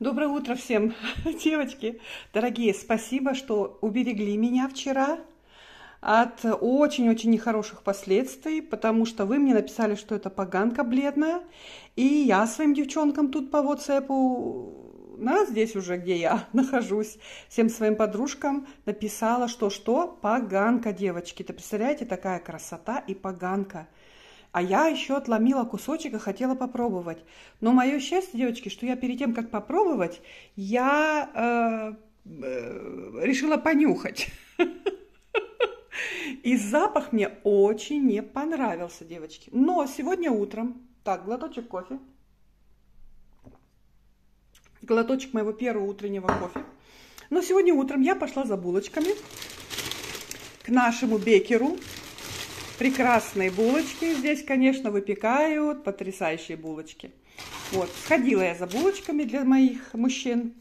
Доброе утро всем, девочки. Дорогие, спасибо, что уберегли меня вчера от очень-очень нехороших последствий, потому что вы мне написали, что это поганка бледная, и я своим девчонкам тут по WhatsApp, на здесь уже, где я нахожусь, всем своим подружкам написала, что что? Поганка, девочки. Ты представляете, такая красота и поганка. А я еще отломила кусочек и хотела попробовать. Но мое счастье, девочки, что я перед тем, как попробовать, я э, э, решила понюхать. И запах мне очень не понравился, девочки. Но сегодня утром... Так, глоточек кофе. Глоточек моего первого утреннего кофе. Но сегодня утром я пошла за булочками к нашему бекеру. Прекрасные булочки. Здесь, конечно, выпекают потрясающие булочки. Вот, сходила я за булочками для моих мужчин.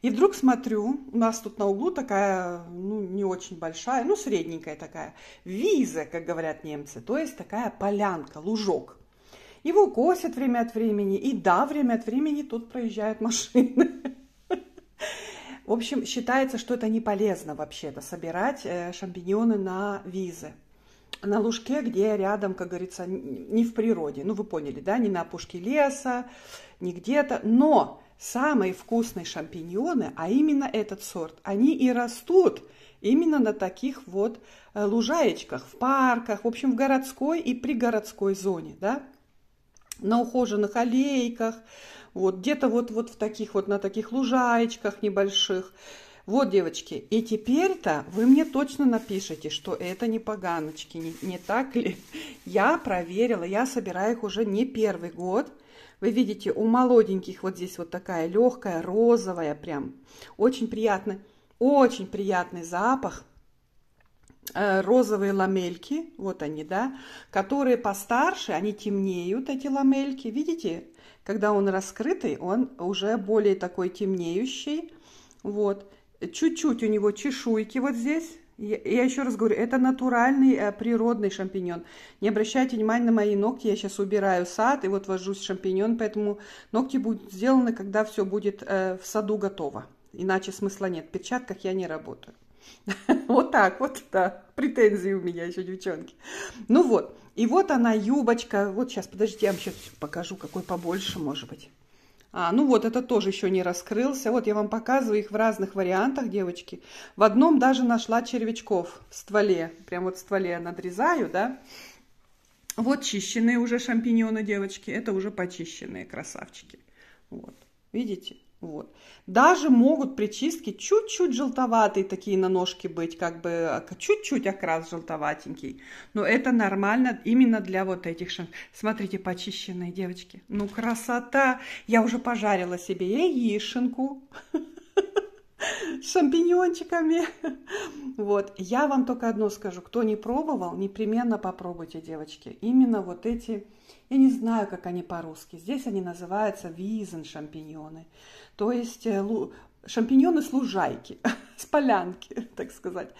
И вдруг смотрю, у нас тут на углу такая, ну, не очень большая, ну, средненькая такая, виза, как говорят немцы, то есть такая полянка, лужок. Его косят время от времени, и да, время от времени тут проезжают машины. В общем, считается, что это не полезно вообще-то собирать э, шампиньоны на визы на лужке, где рядом, как говорится, не в природе. Ну, вы поняли, да, не на опушке леса, не где-то. Но самые вкусные шампиньоны, а именно этот сорт, они и растут именно на таких вот э, лужаечках, в парках, в общем, в городской и пригородской зоне, да, на ухоженных аллейках, вот где-то вот, вот в таких вот, на таких лужаечках небольших. Вот, девочки, и теперь-то вы мне точно напишите, что это не поганочки, не, не так ли? Я проверила, я собираю их уже не первый год. Вы видите, у молоденьких вот здесь вот такая легкая, розовая прям. Очень приятный, очень приятный запах э, розовые ламельки, вот они, да, которые постарше, они темнеют, эти ламельки, видите? Когда он раскрытый, он уже более такой темнеющий, вот чуть-чуть у него чешуйки вот здесь. Я, я еще раз говорю, это натуральный э, природный шампиньон. Не обращайте внимания на мои ногти, я сейчас убираю сад и вот вожусь шампиньон, поэтому ногти будут сделаны, когда все будет э, в саду готово. Иначе смысла нет, в перчатках я не работаю. Вот так вот, да, претензии у меня еще, девчонки. Ну вот, и вот она юбочка. Вот сейчас, подождите, я вам сейчас покажу, какой побольше, может быть. А, ну вот, это тоже еще не раскрылся. Вот я вам показываю их в разных вариантах, девочки. В одном даже нашла червячков в стволе. Прям вот в стволе надрезаю, да. Вот чищенные уже шампиньоны, девочки. Это уже почищенные красавчики. Вот, видите? Вот. Даже могут при чистке чуть-чуть желтоватые такие на ножке быть, как бы а, чуть-чуть окрас желтоватенький. Но это нормально именно для вот этих шампиньонов. Смотрите, почищенные девочки. Ну, красота! Я уже пожарила себе яишенку. шампиньончиками. Вот. Я вам только одно скажу. Кто не пробовал, непременно попробуйте, девочки. Именно вот эти, я не знаю, как они по-русски. Здесь они называются визен шампиньоны. То есть э, шампиньоны с лужайки, с полянки, так сказать.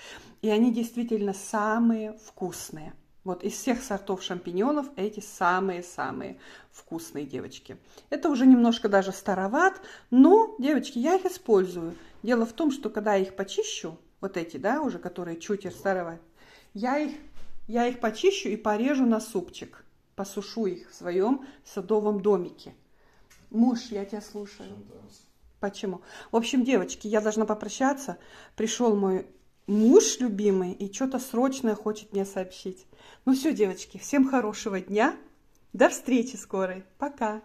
И они действительно самые вкусные. Вот из всех сортов шампиньонов эти самые-самые вкусные девочки. Это уже немножко даже староват, но, девочки, я их использую. Дело в том, что когда я их почищу, вот эти, да, уже которые чуть старого, я их, я их почищу и порежу на супчик. Посушу их в своем садовом домике. Муж, я тебя слушаю. Почему? В общем, девочки, я должна попрощаться. Пришел мой муж любимый и что-то срочное хочет мне сообщить. Ну все, девочки, всем хорошего дня. До встречи скорой. Пока.